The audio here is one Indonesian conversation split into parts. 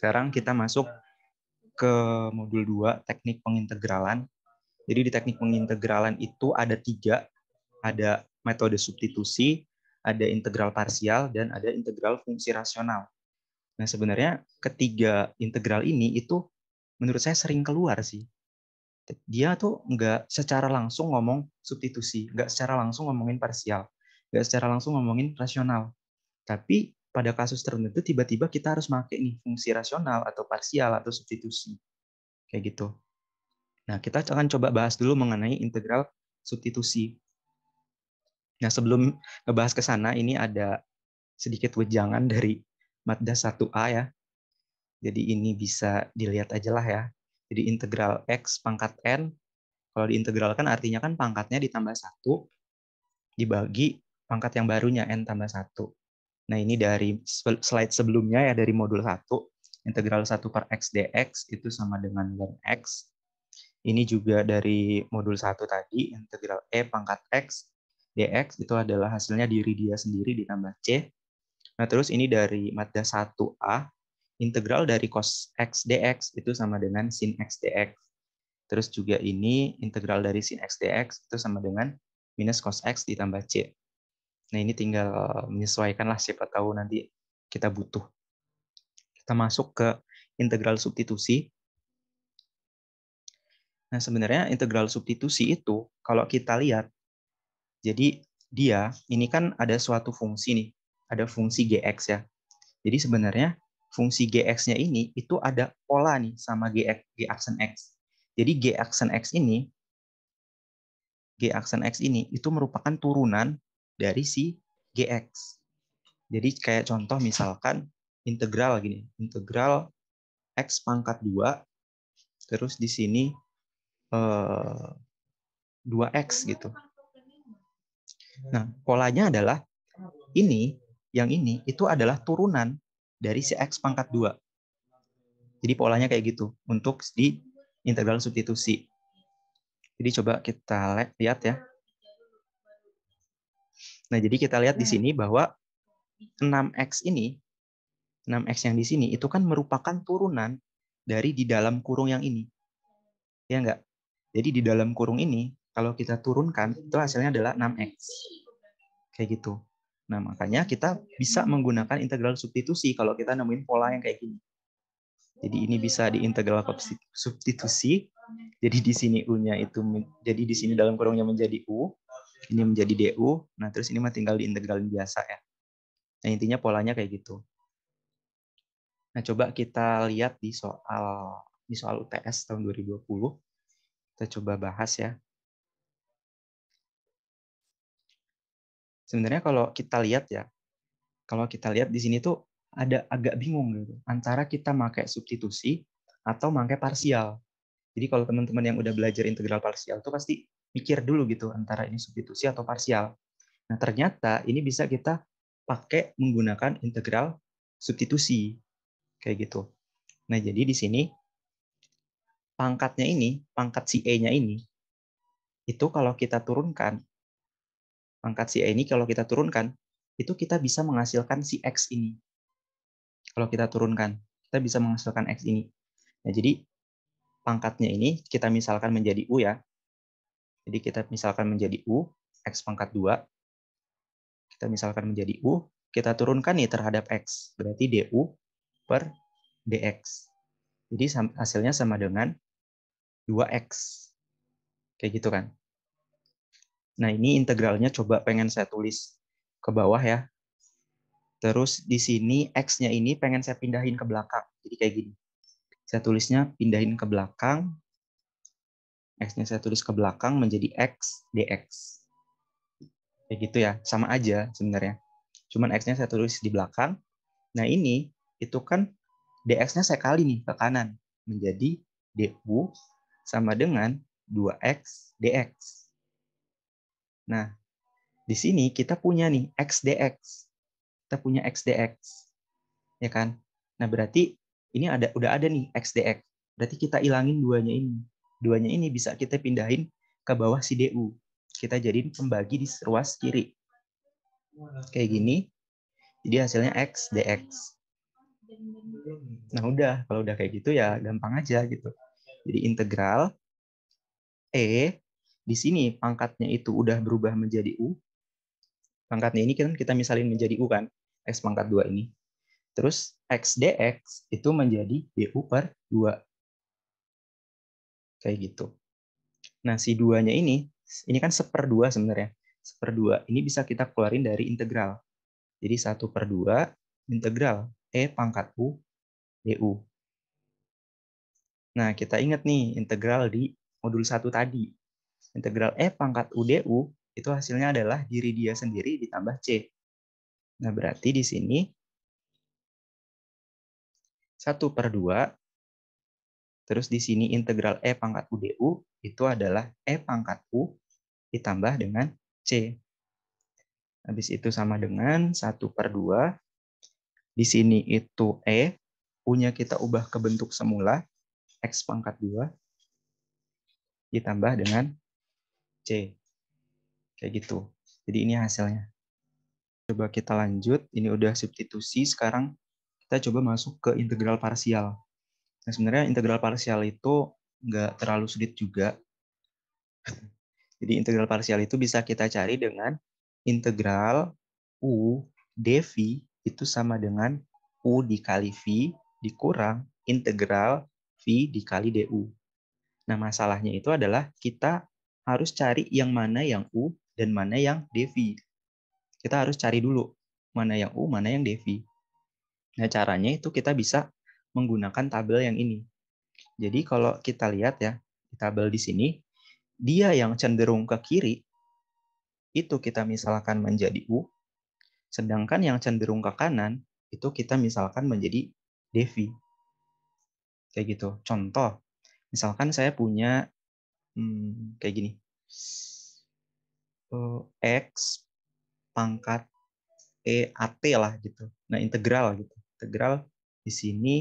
Sekarang kita masuk ke modul 2, teknik pengintegralan. Jadi di teknik pengintegralan itu ada tiga, ada metode substitusi, ada integral parsial, dan ada integral fungsi rasional. Nah sebenarnya ketiga integral ini itu menurut saya sering keluar sih. Dia tuh nggak secara langsung ngomong substitusi, nggak secara langsung ngomongin parsial, nggak secara langsung ngomongin rasional. Tapi pada kasus tertentu tiba-tiba kita harus pakai nih fungsi rasional atau parsial atau substitusi. Kayak gitu. Nah, kita akan coba bahas dulu mengenai integral substitusi. Nah, sebelum ngebahas ke sana, ini ada sedikit wejangan dari Matda 1A ya. Jadi ini bisa dilihat aja lah ya. Jadi integral X pangkat N, kalau diintegralkan artinya kan pangkatnya ditambah satu dibagi pangkat yang barunya N tambah satu Nah, ini dari slide sebelumnya ya, dari modul 1, integral 1 per x dx itu sama dengan ln x. Ini juga dari modul 1 tadi, integral e pangkat x dx itu adalah hasilnya diri dia sendiri ditambah c. Nah, terus ini dari mata 1a, integral dari cos x dx itu sama dengan sin x dx. Terus juga ini integral dari sin x dx itu sama dengan minus cos x ditambah c. Nah ini tinggal eh, menyesuaikanlah siapa tahu nanti kita butuh. Kita masuk ke integral substitusi. Nah sebenarnya integral substitusi itu kalau kita lihat, jadi dia ini kan ada suatu fungsi nih, ada fungsi gx ya. Jadi sebenarnya fungsi gx-nya ini itu ada pola nih sama gx g aksen x. Jadi g aksen x ini g aksen x ini itu merupakan turunan dari si GX. Jadi kayak contoh misalkan integral gini, integral x pangkat 2 terus di sini eh, 2x gitu. Nah, polanya adalah ini yang ini itu adalah turunan dari si x pangkat 2. Jadi polanya kayak gitu untuk di integral substitusi. Jadi coba kita lihat ya. Nah, jadi kita lihat di hmm. sini bahwa 6X ini, 6X yang di sini, itu kan merupakan turunan dari di dalam kurung yang ini. Ya enggak? Jadi di dalam kurung ini, kalau kita turunkan, itu hasilnya adalah 6X. Kayak gitu. Nah, makanya kita bisa hmm. menggunakan integral substitusi kalau kita nemuin pola yang kayak gini. Jadi ini bisa diintegral substitusi. Jadi di sini U-nya itu jadi di sini dalam kurungnya menjadi U ini menjadi DU, nah terus ini mah tinggal diintegralin biasa ya. Nah intinya polanya kayak gitu. Nah coba kita lihat di soal di soal UTS tahun 2020, kita coba bahas ya. Sebenarnya kalau kita lihat ya, kalau kita lihat di sini tuh ada agak bingung gitu antara kita pakai substitusi atau pakai parsial. Jadi kalau teman-teman yang udah belajar integral parsial tuh pasti mikir dulu gitu antara ini substitusi atau parsial. Nah, ternyata ini bisa kita pakai menggunakan integral substitusi. Kayak gitu. Nah, jadi di sini pangkatnya ini, pangkat si E-nya ini, itu kalau kita turunkan, pangkat si E ini kalau kita turunkan, itu kita bisa menghasilkan si X ini. Kalau kita turunkan, kita bisa menghasilkan X ini. Nah, jadi pangkatnya ini kita misalkan menjadi U ya, jadi kita misalkan menjadi U, X pangkat 2. Kita misalkan menjadi U, kita turunkan nih terhadap X. Berarti DU per DX. Jadi hasilnya sama dengan 2X. Kayak gitu kan. Nah ini integralnya coba pengen saya tulis ke bawah ya. Terus di sini X-nya ini pengen saya pindahin ke belakang. Jadi kayak gini. Saya tulisnya pindahin ke belakang. X-nya saya tulis ke belakang menjadi X dx. Kayak gitu ya, sama aja sebenarnya. Cuman X-nya saya tulis di belakang. Nah ini, itu kan dx-nya saya kali nih ke kanan. Menjadi du sama dengan 2x dx. Nah, di sini kita punya nih x dx. Kita punya x dx. Ya kan? Nah, berarti ini ada udah ada nih x dx. Berarti kita ilangin duanya ini. Duanya ini bisa kita pindahin ke bawah cdu Kita jadiin pembagi di ruas kiri. Kayak gini. Jadi hasilnya X DX. Nah udah, kalau udah kayak gitu ya gampang aja gitu. Jadi integral E, di sini pangkatnya itu udah berubah menjadi U. Pangkatnya ini kan kita misalin menjadi U kan, X pangkat 2 ini. Terus X dx itu menjadi DU per 2 kayak gitu. Nah, si duanya ini, ini kan seperdua sebenarnya. Seperdua ini bisa kita keluarin dari integral. Jadi satu per dua integral E pangkat U DU. Nah, kita ingat nih integral di modul satu tadi. Integral E pangkat U DU itu hasilnya adalah diri dia sendiri ditambah C. Nah, berarti di sini 1 per dua Terus di sini integral E pangkat U DU itu adalah E pangkat U ditambah dengan C. Habis itu sama dengan 1 per 2. Di sini itu E, U-nya kita ubah ke bentuk semula, X pangkat 2, ditambah dengan C. Kayak gitu. Jadi ini hasilnya. Coba kita lanjut, ini udah substitusi, sekarang kita coba masuk ke integral parsial. Nah, sebenarnya integral parsial itu nggak terlalu sulit juga. Jadi integral parsial itu bisa kita cari dengan integral U dv itu sama dengan U dikali V dikurang integral V dikali DU. Nah, masalahnya itu adalah kita harus cari yang mana yang U dan mana yang dv. Kita harus cari dulu mana yang U, mana yang dv. Nah, caranya itu kita bisa menggunakan tabel yang ini. Jadi kalau kita lihat ya, di tabel di sini, dia yang cenderung ke kiri, itu kita misalkan menjadi U, sedangkan yang cenderung ke kanan, itu kita misalkan menjadi Devi. Kayak gitu. Contoh, misalkan saya punya hmm, kayak gini. Eh, X pangkat E AT lah gitu. Nah, integral gitu. Integral di sini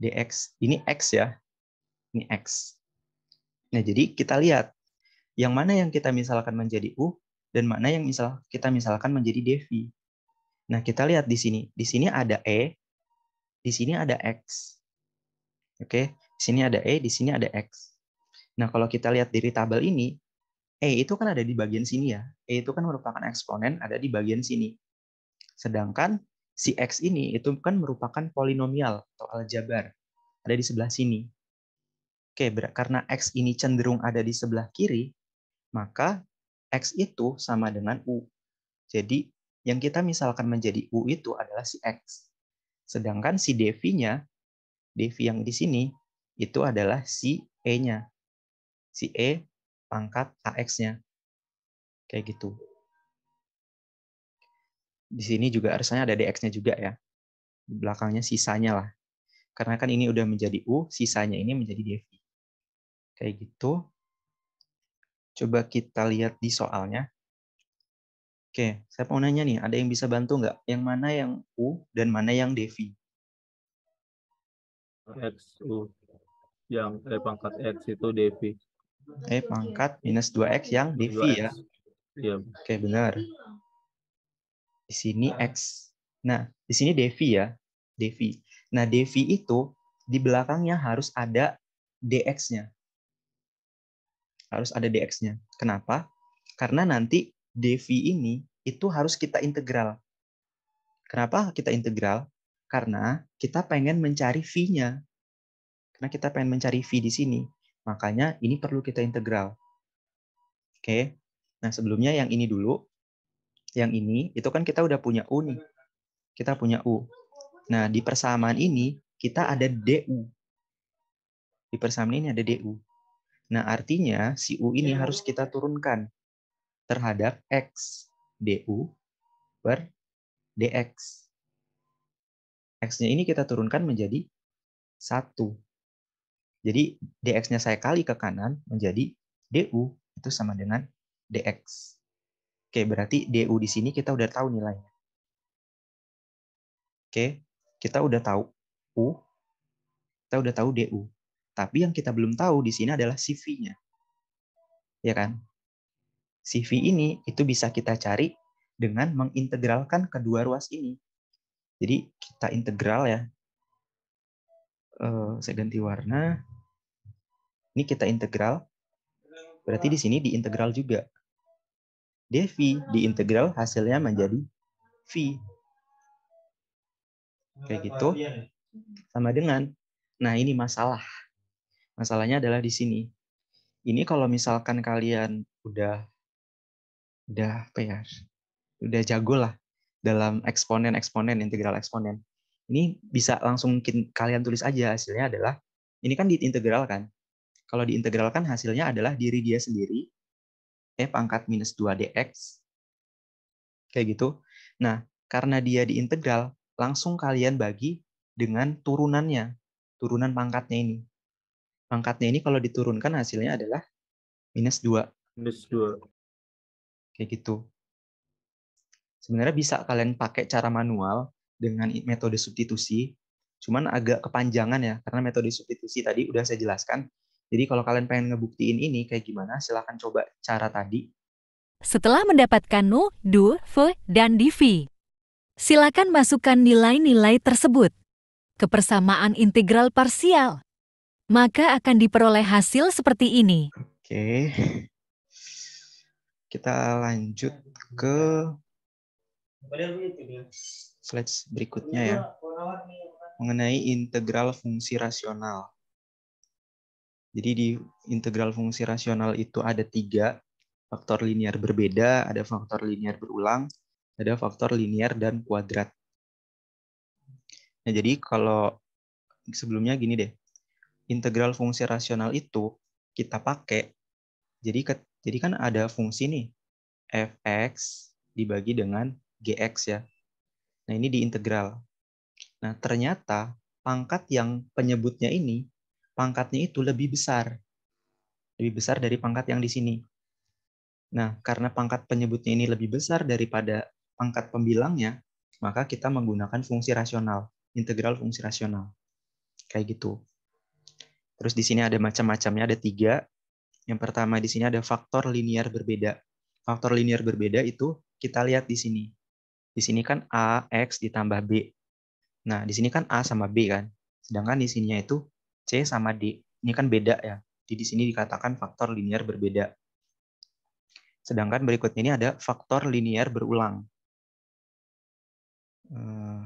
dx. Ini x ya. Ini x. Nah, jadi kita lihat yang mana yang kita misalkan menjadi u dan mana yang misal kita misalkan menjadi dv. Nah, kita lihat di sini. Di sini ada e, di sini ada x. Oke, di sini ada e, di sini ada x. Nah, kalau kita lihat dari tabel ini, E itu kan ada di bagian sini ya. E itu kan merupakan eksponen ada di bagian sini. Sedangkan si X ini itu kan merupakan polinomial atau aljabar. Ada di sebelah sini. Oke, karena X ini cenderung ada di sebelah kiri, maka X itu sama dengan U. Jadi yang kita misalkan menjadi U itu adalah si X. Sedangkan si devinya, nya Devi yang di sini, itu adalah si E-nya. Si E pangkat AX-nya. Kayak gitu di sini juga harusnya ada dx-nya juga ya. Di belakangnya sisanya lah. Karena kan ini udah menjadi u, sisanya ini menjadi dv. Kayak gitu. Coba kita lihat di soalnya. Oke, saya mau nanya nih, ada yang bisa bantu nggak? Yang mana yang u dan mana yang dv? X u yang E pangkat X itu dv. E eh, pangkat minus 2X yang dv 2 ya? Iya. Oke, benar. Di sini X. Nah, di sini Devi ya. Devi. Nah, Devi itu di belakangnya harus ada DX-nya. Harus ada DX-nya. Kenapa? Karena nanti Devi ini itu harus kita integral. Kenapa kita integral? Karena kita pengen mencari V-nya. Karena kita pengen mencari V di sini. Makanya ini perlu kita integral. Oke. Nah, sebelumnya yang ini dulu yang ini itu kan kita udah punya U nih. Kita punya U. Nah, di persamaan ini kita ada DU. Di persamaan ini ada DU. Nah, artinya si U ini harus kita turunkan terhadap X DU per DX. X-nya ini kita turunkan menjadi satu. Jadi DX-nya saya kali ke kanan menjadi DU itu sama dengan DX. Oke, berarti DU di sini kita udah tahu nilainya. Oke, kita udah tahu U, kita udah tahu DU. Tapi yang kita belum tahu di sini adalah CV-nya. Ya kan? CV ini itu bisa kita cari dengan mengintegralkan kedua ruas ini. Jadi kita integral ya. Uh, saya ganti warna. Ini kita integral. Berarti di sini diintegral juga dv integral hasilnya menjadi v. Kayak gitu. Sama dengan. Nah, ini masalah. Masalahnya adalah di sini. Ini kalau misalkan kalian udah udah apa ya? Udah jago lah dalam eksponen-eksponen, integral eksponen. Ini bisa langsung kalian tulis aja hasilnya adalah ini kan diintegral kan. Kalau diintegralkan hasilnya adalah diri dia sendiri e pangkat minus 2 dx. Kayak gitu. Nah, karena dia di integral langsung kalian bagi dengan turunannya, turunan pangkatnya ini. Pangkatnya ini kalau diturunkan hasilnya adalah minus 2. Minus 2. Kayak gitu. Sebenarnya bisa kalian pakai cara manual dengan metode substitusi, cuman agak kepanjangan ya, karena metode substitusi tadi udah saya jelaskan, jadi kalau kalian pengen ngebuktiin ini kayak gimana, silahkan coba cara tadi. Setelah mendapatkan nu, du, fe, dan divi, silakan masukkan nilai-nilai tersebut. ke persamaan integral parsial. Maka akan diperoleh hasil seperti ini. Oke. Kita lanjut ke slide berikutnya ya. Mengenai integral fungsi rasional. Jadi di integral fungsi rasional itu ada tiga faktor linear berbeda, ada faktor linear berulang, ada faktor linear dan kuadrat. Nah, jadi kalau sebelumnya gini deh, integral fungsi rasional itu kita pakai, jadi ke, jadi kan ada fungsi nih, fx dibagi dengan gx ya. Nah, ini di integral. Nah, ternyata pangkat yang penyebutnya ini pangkatnya itu lebih besar. Lebih besar dari pangkat yang di sini. Nah, karena pangkat penyebutnya ini lebih besar daripada pangkat pembilangnya, maka kita menggunakan fungsi rasional, integral fungsi rasional. Kayak gitu. Terus di sini ada macam-macamnya, ada tiga. Yang pertama di sini ada faktor linear berbeda. Faktor linear berbeda itu kita lihat di sini. Di sini kan A, X ditambah B. Nah, di sini kan A sama B kan. Sedangkan di sininya itu C sama D. Ini kan beda ya. Jadi di sini dikatakan faktor linear berbeda. Sedangkan berikutnya ini ada faktor linear berulang. Eh,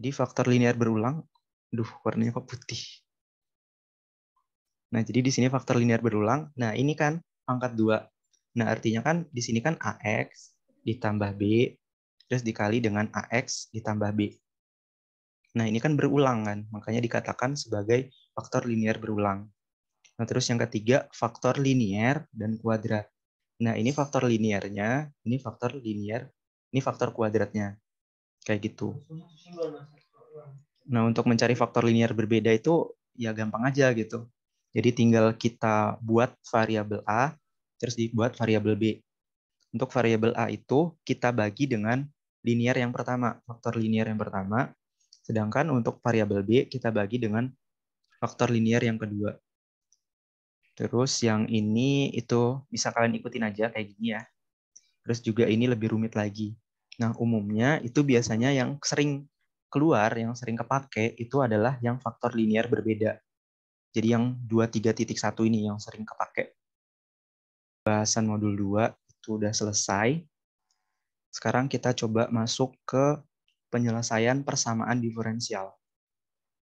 jadi faktor linear berulang, duh warnanya kok putih. Nah, jadi di sini faktor linear berulang. Nah, ini kan pangkat 2. Nah, artinya kan di sini kan AX ditambah B, terus dikali dengan AX ditambah B. Nah, ini kan berulang kan, makanya dikatakan sebagai faktor linear berulang. Nah, terus yang ketiga, faktor linear dan kuadrat. Nah, ini faktor liniernya, ini faktor linear ini faktor kuadratnya. Kayak gitu. Nah, untuk mencari faktor linear berbeda itu ya gampang aja gitu. Jadi tinggal kita buat variabel A, terus dibuat variabel B. Untuk variabel A itu kita bagi dengan linear yang pertama, faktor linear yang pertama, Sedangkan untuk variabel B kita bagi dengan faktor linear yang kedua. Terus yang ini itu bisa kalian ikutin aja kayak gini ya. Terus juga ini lebih rumit lagi. Nah umumnya itu biasanya yang sering keluar, yang sering kepake itu adalah yang faktor linear berbeda. Jadi yang 2.3.1 ini yang sering kepake. Bahasan modul 2 itu udah selesai. Sekarang kita coba masuk ke penyelesaian persamaan diferensial.